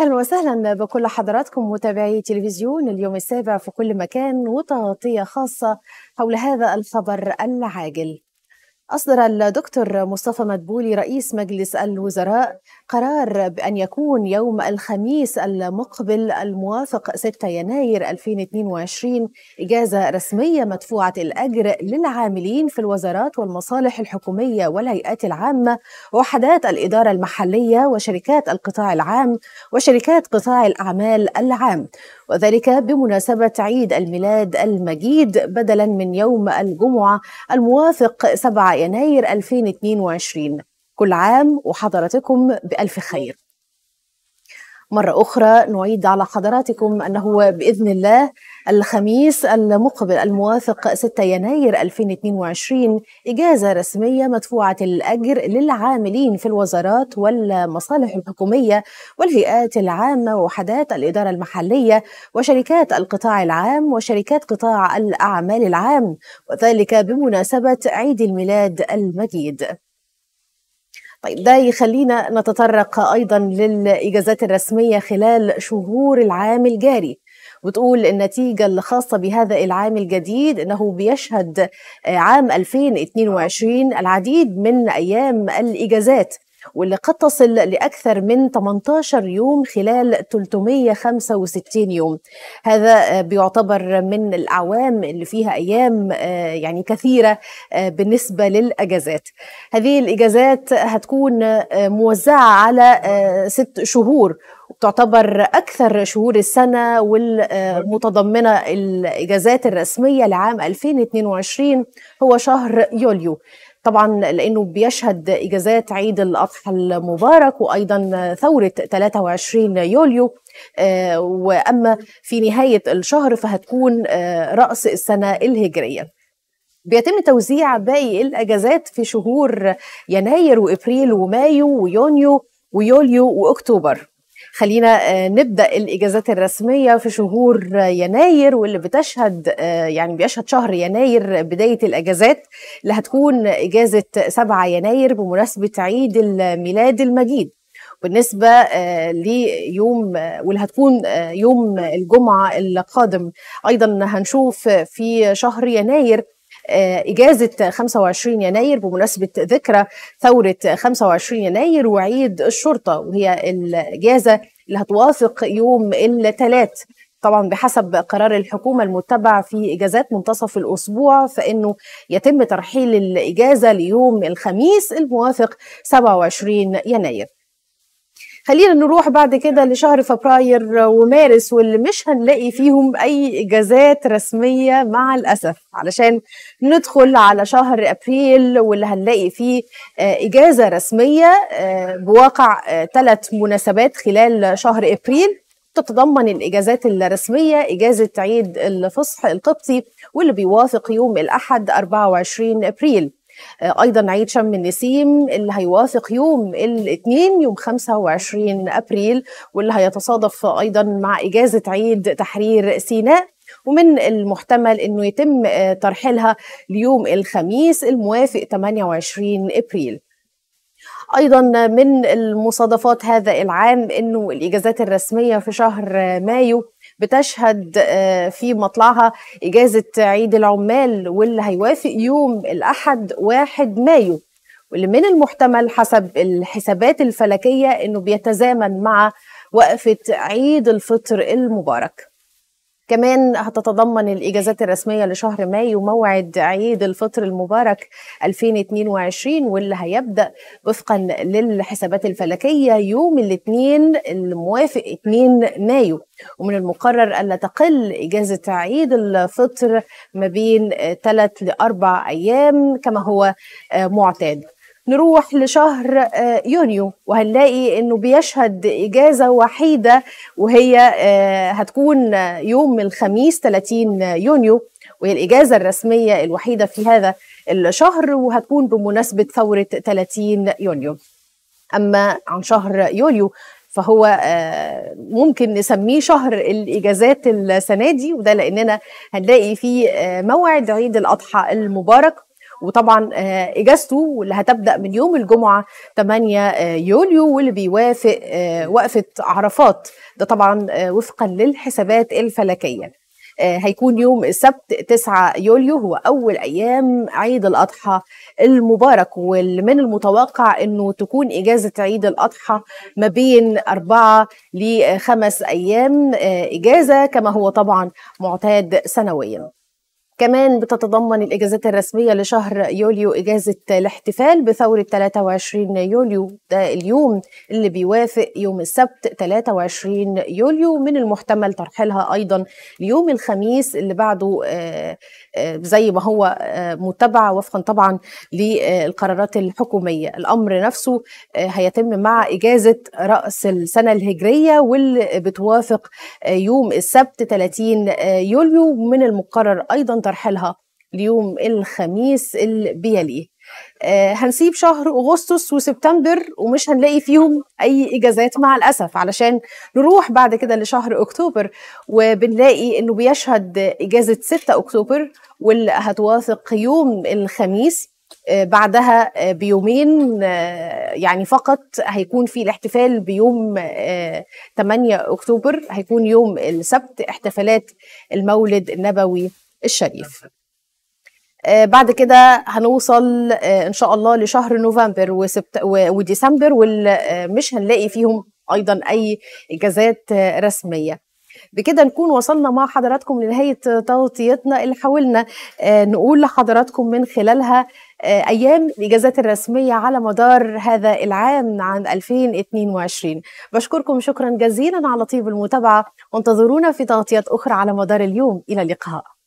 اهلا وسهلا بكل حضراتكم متابعي تلفزيون اليوم السابع في كل مكان وتغطيه خاصه حول هذا الخبر العاجل أصدر الدكتور مصطفى مدبولي رئيس مجلس الوزراء قرار بأن يكون يوم الخميس المقبل الموافق 6 يناير 2022 إجازة رسمية مدفوعة الأجر للعاملين في الوزارات والمصالح الحكومية والهيئات العامة وحدات الإدارة المحلية وشركات القطاع العام وشركات قطاع الأعمال العام وذلك بمناسبة عيد الميلاد المجيد بدلا من يوم الجمعة الموافق 7 يناير 2022 كل عام وحضراتكم بألف خير مرة أخرى نعيد على حضراتكم أنه بإذن الله الخميس المقبل الموافق 6 يناير 2022 إجازة رسمية مدفوعة الأجر للعاملين في الوزارات والمصالح الحكومية والهيئات العامة ووحدات الإدارة المحلية وشركات القطاع العام وشركات قطاع الأعمال العام وذلك بمناسبة عيد الميلاد المجيد طيب ده يخلينا نتطرق ايضا للاجازات الرسميه خلال شهور العام الجاري بتقول النتيجة الخاصة بهذا العام الجديد أنه بيشهد آه، عام 2022 العديد من أيام الإجازات واللي قد تصل لأكثر من 18 يوم خلال 365 يوم هذا آه، بيعتبر من الأعوام اللي فيها أيام آه، يعني كثيرة بالنسبة للأجازات هذه الإجازات هتكون موزعة على ست شهور تعتبر أكثر شهور السنة والمتضمنة الإجازات الرسمية لعام 2022 هو شهر يوليو طبعا لانه بيشهد اجازات عيد الاضحى المبارك وايضا ثوره 23 يوليو آه، واما في نهايه الشهر فهتكون آه، راس السنه الهجريه بيتم توزيع باقي الاجازات في شهور يناير وابريل ومايو ويونيو ويوليو واكتوبر خلينا آه، نبدا الاجازات الرسميه في شهور يناير واللي بتشهد آه، يعني بيشهد شهر يناير بدايه الاجازات اللي هتكون اجازه 7 يناير بمناسبه عيد الميلاد المجيد بالنسبة آه، ليوم واللي هتكون يوم الجمعة القادم أيضا هنشوف في شهر يناير آه، إجازة 25 يناير بمناسبة ذكرى ثورة 25 يناير وعيد الشرطة وهي الإجازة اللي هتوافق يوم الثلاث طبعا بحسب قرار الحكومه المتبع في اجازات منتصف الاسبوع فانه يتم ترحيل الاجازه ليوم الخميس الموافق 27 يناير خلينا نروح بعد كده لشهر فبراير ومارس واللي مش هنلاقي فيهم اي اجازات رسميه مع الاسف علشان ندخل على شهر ابريل واللي هنلاقي فيه آه، اجازه رسميه آه، بواقع ثلاث آه، مناسبات خلال شهر ابريل تتضمن الإجازات الرسمية إجازة عيد الفصح القبطي واللي بيوافق يوم الأحد 24 أبريل آه، ايضا عيد شم النسيم اللي هيوافق يوم الاثنين يوم 25 ابريل واللي هيتصادف ايضا مع اجازه عيد تحرير سيناء ومن المحتمل انه يتم آه، ترحيلها ليوم الخميس الموافق 28 ابريل ايضا من المصادفات هذا العام انه الاجازات الرسميه في شهر مايو بتشهد آه، في مطلعها إجازة عيد العمال واللي هيوافق يوم الأحد واحد مايو واللي من المحتمل حسب الحسابات الفلكية أنه بيتزامن مع وقفة عيد الفطر المبارك كمان هتتضمن الإجازات الرسمية لشهر مايو موعد عيد الفطر المبارك 2022 واللي هيبدأ وفقا للحسابات الفلكية يوم الاثنين الموافق 2 مايو ومن المقرر ألا تقل إجازة عيد الفطر ما بين ثلاث لأربع أيام كما هو معتاد نروح لشهر آه، يونيو وهنلاقي انه بيشهد اجازه وحيده وهي آه، هتكون يوم الخميس 30 يونيو وهي الاجازه الرسميه الوحيده في هذا الشهر وهتكون بمناسبه ثوره 30 يونيو اما عن شهر يوليو فهو آه، ممكن نسميه شهر الاجازات السنه دي وده لاننا هنلاقي فيه موعد عيد الاضحى المبارك وطبعا آه، اجازته واللي هتبدا من يوم الجمعه 8 آه، يوليو واللي بيوافق آه، وقفه عرفات ده طبعا وفقا للحسابات الفلكيه هيكون يوم السبت 9 يوليو هو أول أيام عيد الأضحى المبارك ومن المتوقع أنه تكون إجازة عيد الأضحى ما بين أربعة لخمس أيام إجازة كما هو طبعا معتاد سنويا كمان بتتضمن الإجازات الرسمية لشهر يوليو إجازة الاحتفال بثورة 23 يوليو ده اليوم اللي بيوافق يوم السبت 23 يوليو من المحتمل ترحيلها أيضا يوم الخميس اللي بعده آه، آه، زي ما هو آه، متبع وفقا طبعا للقرارات الحكومية الأمر نفسه هيتم مع إجازة رأس السنة الهجرية واللي بتوافق يوم السبت 30 يوليو من المقرر أيضا لها اليوم الخميس اللي بيليه آه هنسيب شهر اغسطس وسبتمبر ومش هنلاقي فيهم اي اجازات مع الاسف علشان نروح بعد كده لشهر اكتوبر وبنلاقي انه بيشهد اجازه 6 اكتوبر واللي هتوافق يوم الخميس آه، بعدها آه، بيومين آه، يعني فقط هيكون في الاحتفال بيوم 8 اكتوبر هيكون يوم السبت احتفالات المولد النبوي الشريف آه، بعد كده هنوصل آه، ان شاء الله لشهر نوفمبر وسبت وديسمبر ومش آه، هنلاقي فيهم ايضا اي اجازات رسميه بكده نكون وصلنا مع حضراتكم لنهايه تغطيتنا اللي حاولنا نقول لحضراتكم من خلالها ايام الاجازات الرسميه على مدار هذا العام عام 2022 بشكركم شكرا جزيلا على طيب المتابعه وانتظرونا في تغطيات اخرى على مدار اليوم الى اللقاء